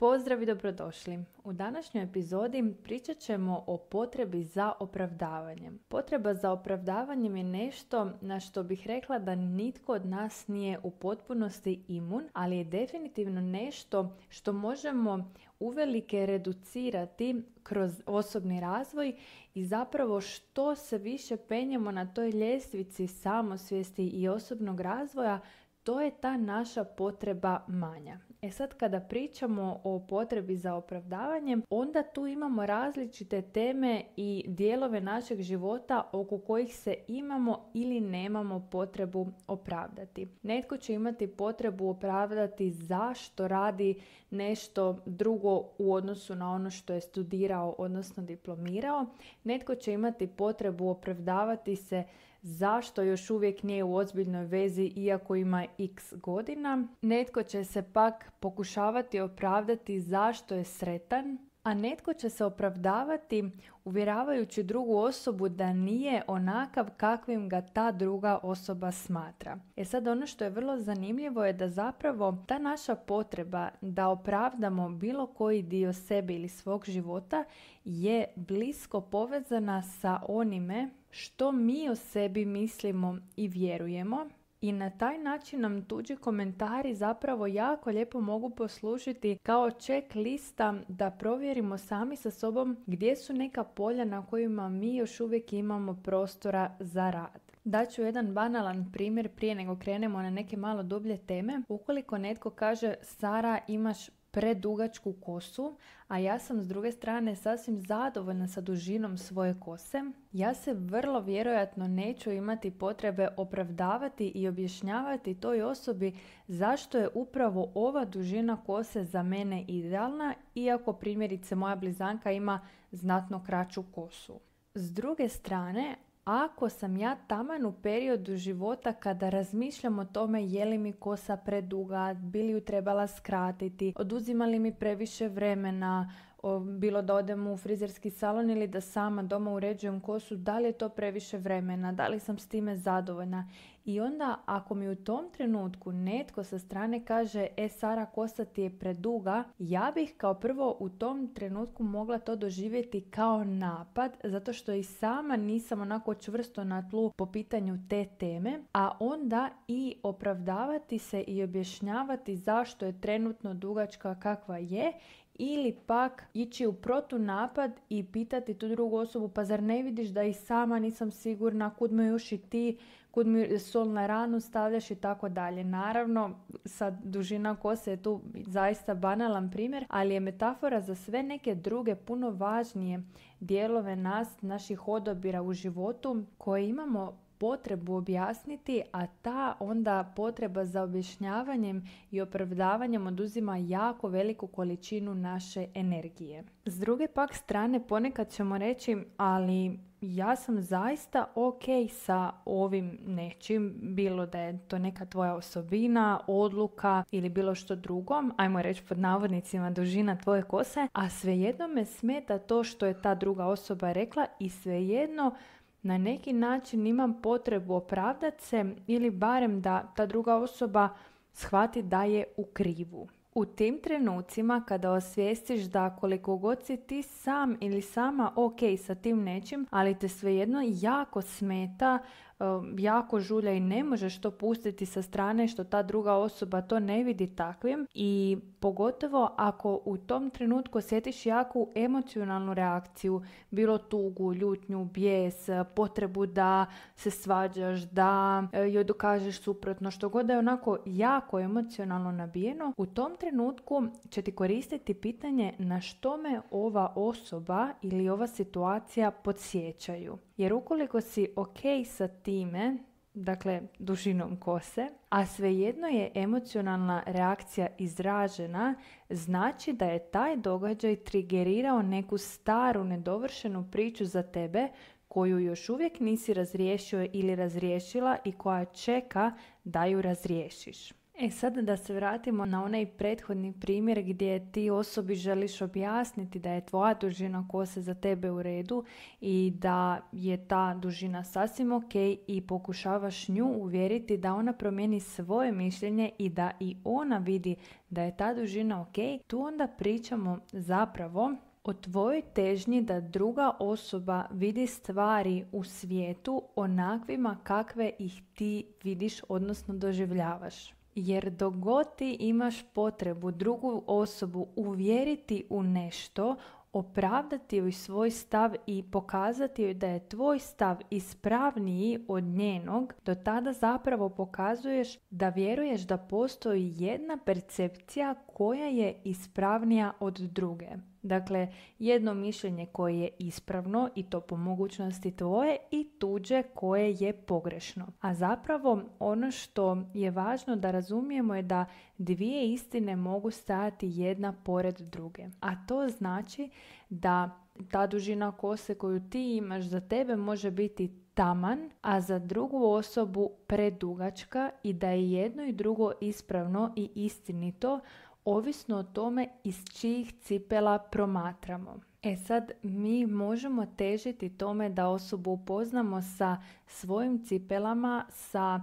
Pozdrav i dobrodošli. U današnjoj epizodi pričat ćemo o potrebi za opravdavanjem. Potreba za opravdavanjem je nešto na što bih rekla da nitko od nas nije u potpunosti imun, ali je definitivno nešto što možemo uvelike reducirati kroz osobni razvoj i zapravo što se više penjemo na toj ljestvici samosvijesti i osobnog razvoja, to je ta naša potreba manja. E sad kada pričamo o potrebi za opravdavanjem, onda tu imamo različite teme i dijelove našeg života oko kojih se imamo ili nemamo potrebu opravdati. Netko će imati potrebu opravdati zašto radi nešto drugo u odnosu na ono što je studirao, odnosno diplomirao. Netko će imati potrebu opravdavati se zašto još uvijek nije u ozbiljnoj vezi iako ima x godina. Netko će se pak pokušavati opravdati zašto je sretan, a netko će se opravdavati uvjeravajući drugu osobu da nije onakav kakvim ga ta druga osoba smatra. E sad ono što je vrlo zanimljivo je da zapravo ta naša potreba da opravdamo bilo koji dio sebe ili svog života je blisko povezana sa onime što mi o sebi mislimo i vjerujemo i na taj način nam tuđi komentari zapravo jako lijepo mogu poslušiti kao ček lista da provjerimo sami sa sobom gdje su neka polja na kojima mi još uvijek imamo prostora za rad. Daću jedan banalan primjer prije nego krenemo na neke malo dublje teme. Ukoliko netko kaže Sara imaš predugačku kosu, a ja sam s druge strane sasvim zadovoljna sa dužinom svoje kose, ja se vrlo vjerojatno neću imati potrebe opravdavati i objašnjavati toj osobi zašto je upravo ova dužina kose za mene idealna, iako primjerice moja blizanka ima znatno kraću kosu. S druge strane, ako sam ja taman u periodu života kada razmišljam o tome je li mi kosa preduga, bi li ju trebala skratiti, oduzima li mi previše vremena, bilo da odem u frizerski salon ili da sama doma uređujem kosu, da li je to previše vremena, da li sam s time zadovoljna i onda ako mi u tom trenutku netko sa strane kaže e Sara kosa ti je preduga, ja bih kao prvo u tom trenutku mogla to doživjeti kao napad zato što i sama nisam onako čvrsto na tlu po pitanju te teme, a onda i opravdavati se i objašnjavati zašto je trenutno dugačka kakva je ili pak ići u protunapad i pitati tu drugu osobu pa zar ne vidiš da i sama nisam sigurna kud me još i ti kud sol na ranu stavljaš i tako dalje. Naravno, sad dužina kose je tu zaista banalan primjer, ali je metafora za sve neke druge puno važnije dijelove nas, naših odobira u životu koje imamo potrebu objasniti, a ta onda potreba za objašnjavanjem i opravdavanjem oduzima jako veliku količinu naše energije. S druge pak strane ponekad ćemo reći, ali ja sam zaista ok sa ovim nečim, bilo da je to neka tvoja osobina, odluka ili bilo što drugo, ajmo reći pod navodnicima dužina tvoje kose, a svejedno me smeta to što je ta druga osoba rekla i svejedno na neki način imam potrebu opravdati se ili barem da ta druga osoba shvati da je u krivu. U tim trenucima kada osvijestiš da koliko god si ti sam ili sama ok sa tim nečim, ali te svejedno jako smeta jako žulja i ne možeš to pustiti sa strane što ta druga osoba to ne vidi takvim i pogotovo ako u tom trenutku osjetiš jaku emocionalnu reakciju, bilo tugu, ljutnju, bijes, potrebu da se svađaš, da e, joj dokažeš suprotno, što god da je onako jako emocionalno nabijeno, u tom trenutku će ti koristiti pitanje na što me ova osoba ili ova situacija podsjećaju. Jer ukoliko si ok sa tim time, dakle dužinom kose, a svejedno je emocionalna reakcija izražena, znači da je taj događaj trigerirao neku staru nedovršenu priču za tebe koju još uvijek nisi razriješio ili razriješila i koja čeka da ju razriješiš. E sad da se vratimo na onaj prethodni primjer gdje ti osobi želiš objasniti da je tvoja dužina kose za tebe u redu i da je ta dužina sasvim ok i pokušavaš nju uvjeriti da ona promijeni svoje mišljenje i da i ona vidi da je ta dužina ok, tu onda pričamo zapravo o tvojoj težnji da druga osoba vidi stvari u svijetu onakvima kakve ih ti vidiš odnosno doživljavaš jer dogod ti imaš potrebu drugu osobu uvjeriti u nešto, opravdati joj svoj stav i pokazati joj da je tvoj stav ispravniji od njenog, do tada zapravo pokazuješ da vjeruješ da postoji jedna percepcija koja je ispravnija od druge. Dakle, jedno mišljenje koje je ispravno i to po mogućnosti tvoje i tuđe koje je pogrešno. A zapravo ono što je važno da razumijemo je da dvije istine mogu stajati jedna pored druge. A to znači da ta dužina kose koju ti imaš za tebe može biti taman, a za drugu osobu predugačka i da je jedno i drugo ispravno i istinito ovisno o tome iz čijih cipela promatramo. E sad, mi možemo težiti tome da osobu upoznamo sa svojim cipelama, sa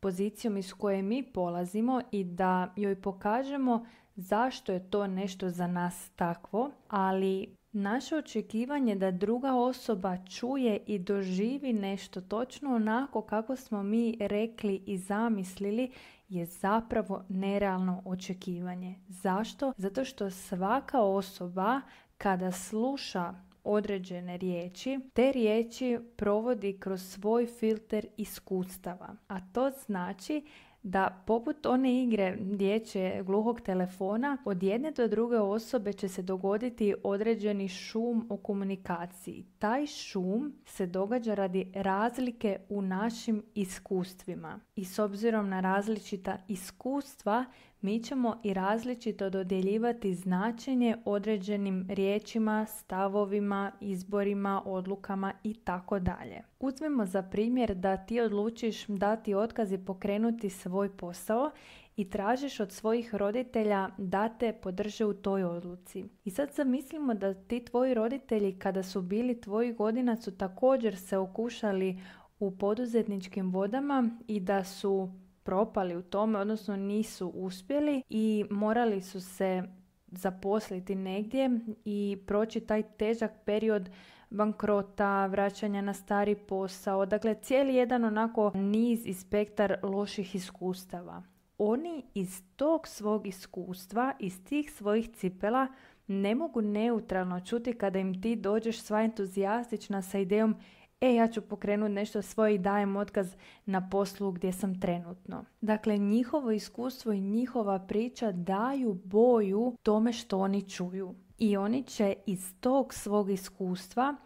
pozicijom iz koje mi polazimo i da joj pokažemo zašto je to nešto za nas takvo, ali naše očekivanje da druga osoba čuje i doživi nešto točno onako kako smo mi rekli i zamislili je zapravo nerealno očekivanje. Zašto? Zato što svaka osoba kada sluša određene riječi, te riječi provodi kroz svoj filter iskustava. A to znači da poput one igre dječje gluhog telefona od jedne do druge osobe će se dogoditi određeni šum u komunikaciji. Taj šum se događa radi razlike u našim iskustvima i s obzirom na različita iskustva mi ćemo i različito dodjeljivati značenje određenim riječima, stavovima, izborima, odlukama i tako dalje. Uzmimo za primjer da ti odlučiš dati otkaz i pokrenuti svoj posao i tražiš od svojih roditelja da te podrže u toj odluci. I sad zamislimo da ti tvoji roditelji kada su bili tvoji godina su također se okušali u poduzetničkim vodama i da su propali u tome, odnosno nisu uspjeli i morali su se zaposliti negdje i proći taj težak period bankrota, vraćanja na stari posao, dakle cijeli jedan onako niz i spektar loših iskustava. Oni iz tog svog iskustva, iz tih svojih cipela ne mogu neutralno čuti kada im ti dođeš sva entuzijastična sa idejom e ja ću pokrenuti nešto svoje i dajem otkaz na poslu gdje sam trenutno. Dakle, njihovo iskustvo i njihova priča daju boju tome što oni čuju. I oni će iz tog svog iskustva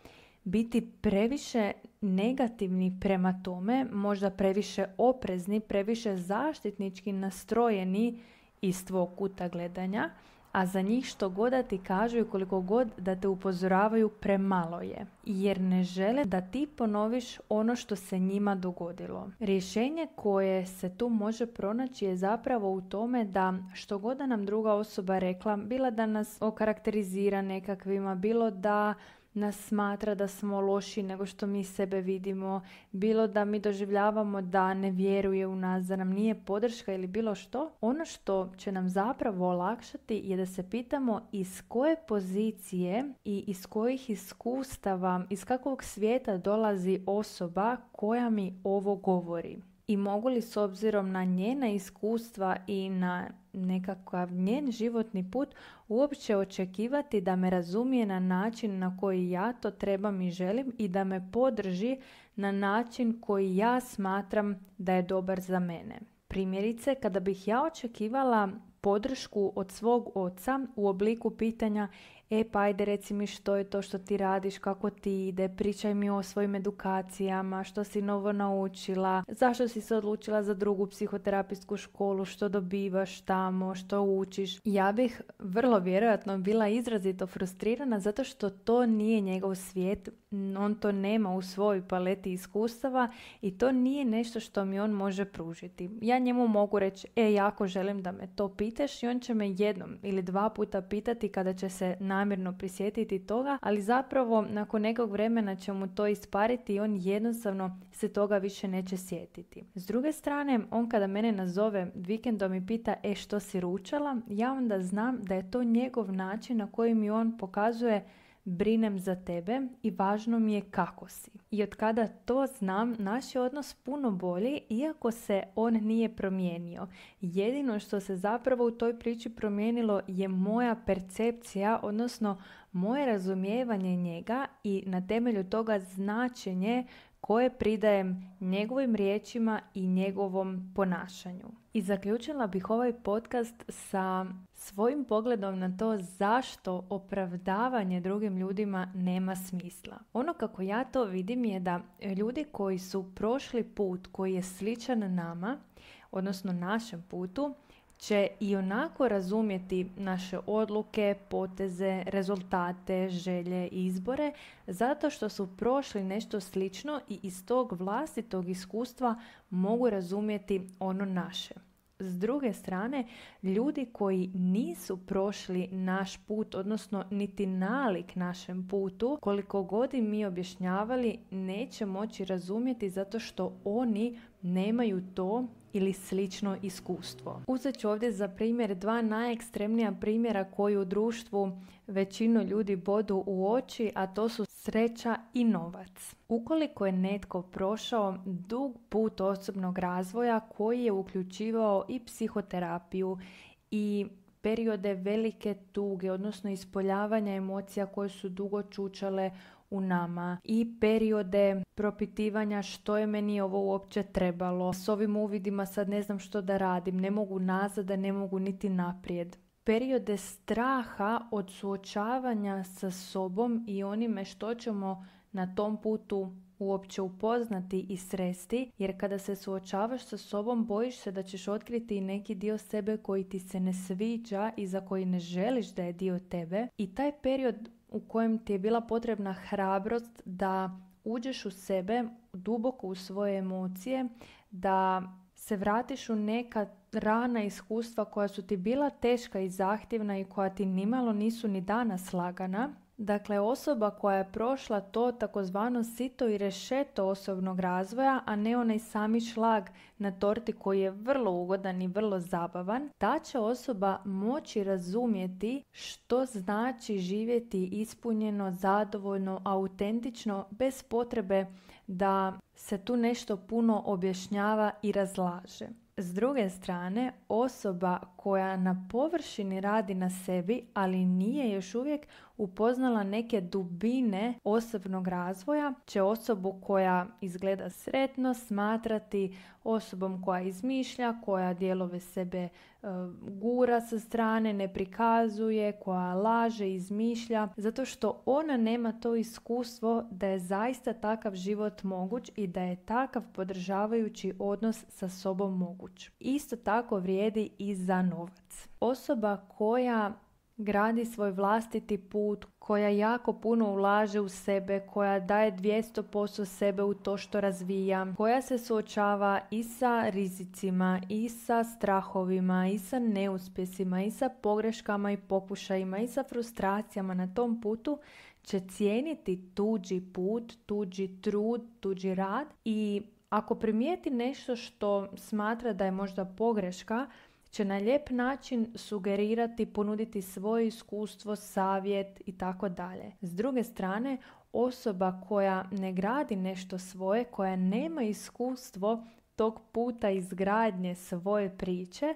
biti previše negativni prema tome, možda previše oprezni, previše zaštitnički nastrojeni iz tvog kuta gledanja – a za njih što god da ti kažu i koliko god da te upozoravaju premalo je, jer ne žele da ti ponoviš ono što se njima dogodilo. Rješenje koje se tu može pronaći je zapravo u tome da što god da nam druga osoba rekla, bila da nas okarakterizira nekakvima, bilo da nas smatra da smo loši nego što mi sebe vidimo, bilo da mi doživljavamo da ne vjeruje u nas, da nam nije podrška ili bilo što, ono što će nam zapravo olakšati je da se pitamo iz koje pozicije i iz kojih iskustava, iz kakvog svijeta dolazi osoba koja mi ovo govori i mogu li s obzirom na njena iskustva i na nekakav njen životni put uopće očekivati da me razumije na način na koji ja to trebam i želim i da me podrži na način koji ja smatram da je dobar za mene. Primjerice, kada bih ja očekivala podršku od svog oca u obliku pitanja e pa ajde reci mi što je to što ti radiš, kako ti ide, pričaj mi o svojim edukacijama, što si novo naučila, zašto si se odlučila za drugu psihoterapijsku školu, što dobivaš tamo, što učiš. Ja bih vrlo vjerojatno bila izrazito frustrirana zato što to nije njegov svijet, on to nema u svojoj paleti iskustava i to nije nešto što mi on može pružiti. Ja njemu mogu reći, e, jako želim da me to pitaš i on će me jednom ili dva puta pitati kada će se na namjerno prisjetiti toga, ali zapravo nakon nekog vremena će mu to ispariti i on jednostavno se toga više neće sjetiti. S druge strane, on kada mene nazove vikendom i pita e što si ručala, ja onda znam da je to njegov način na koji mi on pokazuje brinem za tebe i važno mi je kako si. I od kada to znam, naš je odnos puno bolji iako se on nije promijenio. Jedino što se zapravo u toj priči promijenilo je moja percepcija, odnosno moje razumijevanje njega i na temelju toga značenje koje pridajem njegovim riječima i njegovom ponašanju. I zaključila bih ovaj podcast sa svojim pogledom na to zašto opravdavanje drugim ljudima nema smisla. Ono kako ja to vidim je da ljudi koji su prošli put koji je sličan nama, odnosno našem putu, će i onako razumjeti naše odluke, poteze, rezultate, želje i izbore zato što su prošli nešto slično i iz tog vlastitog iskustva mogu razumjeti ono naše s druge strane ljudi koji nisu prošli naš put, odnosno niti nalik našem putu, koliko god im mi objašnjavali, neće moći razumjeti zato što oni nemaju to ili slično iskustvo. Uzet ću ovdje za primjer dva najekstremnija primjera koji u društvu većinu ljudi bodu u oči, a to su sreća i novac. Ukoliko je netko prošao dug put osobnog razvoja koji je uključivao i psihoterapiju i periode velike tuge, odnosno ispoljavanja emocija koje su dugo čučale u nama i periode propitivanja što je meni ovo uopće trebalo. S ovim uvidima sad ne znam što da radim, ne mogu nazad, ne mogu niti naprijed periode straha od suočavanja sa sobom i onime što ćemo na tom putu uopće upoznati i sresti, jer kada se suočavaš sa sobom bojiš se da ćeš otkriti neki dio sebe koji ti se ne sviđa i za koji ne želiš da je dio tebe. I taj period u kojem ti je bila potrebna hrabrost da uđeš u sebe, duboko u svoje emocije, da se vratiš u neka rana iskustva koja su ti bila teška i zahtjevna i koja ti nimalo nisu ni danas lagana, Dakle, osoba koja je prošla to takozvano sito i rešeto osobnog razvoja, a ne onaj sami šlag na torti koji je vrlo ugodan i vrlo zabavan, ta će osoba moći razumjeti što znači živjeti ispunjeno, zadovoljno, autentično, bez potrebe da se tu nešto puno objašnjava i razlaže. S druge strane, osoba koja na površini radi na sebi, ali nije još uvijek upoznala neke dubine osobnog razvoja, će osobu koja izgleda sretno smatrati osobom koja izmišlja, koja dijelove sebe e, gura sa strane, ne prikazuje, koja laže, izmišlja, zato što ona nema to iskustvo da je zaista takav život moguć i da je takav podržavajući odnos sa sobom moguć. Isto tako vrijedi i za novac. Osoba koja gradi svoj vlastiti put, koja jako puno ulaže u sebe, koja daje 200% sebe u to što razvija, koja se suočava i sa rizicima, i sa strahovima, i sa neuspjesima, i sa pogreškama i pokušajima, i sa frustracijama na tom putu, će cijeniti tuđi put, tuđi trud, tuđi rad i ako primijeti nešto što smatra da je možda pogreška, će na lijep način sugerirati, ponuditi svoje iskustvo, savjet i tako dalje. S druge strane, osoba koja ne gradi nešto svoje, koja nema iskustvo tog puta izgradnje svoje priče,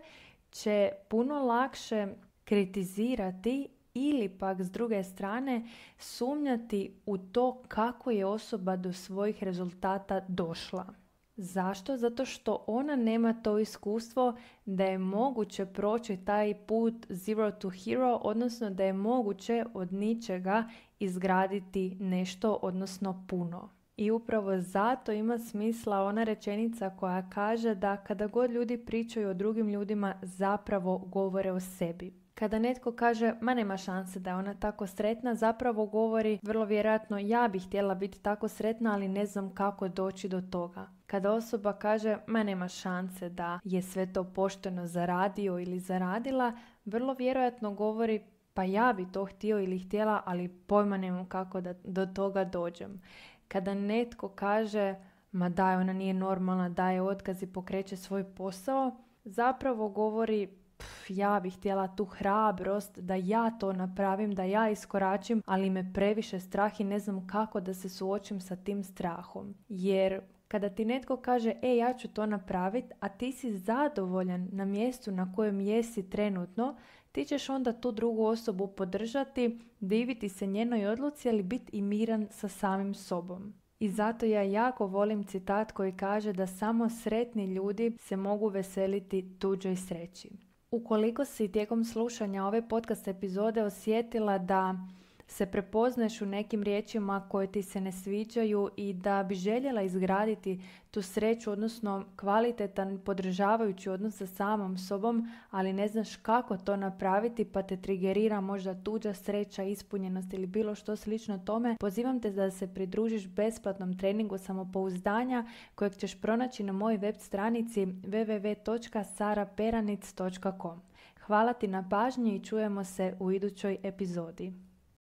će puno lakše kritizirati ili pak s druge strane sumnjati u to kako je osoba do svojih rezultata došla. Zašto? Zato što ona nema to iskustvo da je moguće proći taj put zero to hero, odnosno da je moguće od ničega izgraditi nešto, odnosno puno. I upravo zato ima smisla ona rečenica koja kaže da kada god ljudi pričaju o drugim ljudima zapravo govore o sebi. Kada netko kaže, ma nema šanse da je ona tako sretna, zapravo govori vrlo vjerojatno ja bih htjela biti tako sretna, ali ne znam kako doći do toga. Kada osoba kaže, ma nema šanse da je sve to pošteno zaradio ili zaradila, vrlo vjerojatno govori pa ja bi to htio ili htjela, ali pojma nemam kako da do toga dođem. Kada netko kaže, ma daj, ona nije normalna, daje otkaz i pokreće svoj posao, zapravo govori ja bih htjela tu hrabrost da ja to napravim, da ja iskoračim, ali me previše strah i ne znam kako da se suočim sa tim strahom. Jer kada ti netko kaže e ja ću to napraviti, a ti si zadovoljan na mjestu na kojem jesi trenutno, ti ćeš onda tu drugu osobu podržati, diviti se njenoj odluci, ali biti i miran sa samim sobom. I zato ja jako volim citat koji kaže da samo sretni ljudi se mogu veseliti tuđoj sreći. Ukoliko si tijekom slušanja ove podcast epizode osjetila da se prepoznaš u nekim riječima koje ti se ne sviđaju i da bi željela izgraditi tu sreću, odnosno kvalitetan podržavajući odnos sa samom sobom, ali ne znaš kako to napraviti pa te trigerira možda tuđa sreća, ispunjenost ili bilo što slično tome, pozivam te da se pridružiš besplatnom treningu samopouzdanja kojeg ćeš pronaći na mojoj web stranici www.saraperanic.com. Hvala ti na pažnji i čujemo se u idućoj epizodi.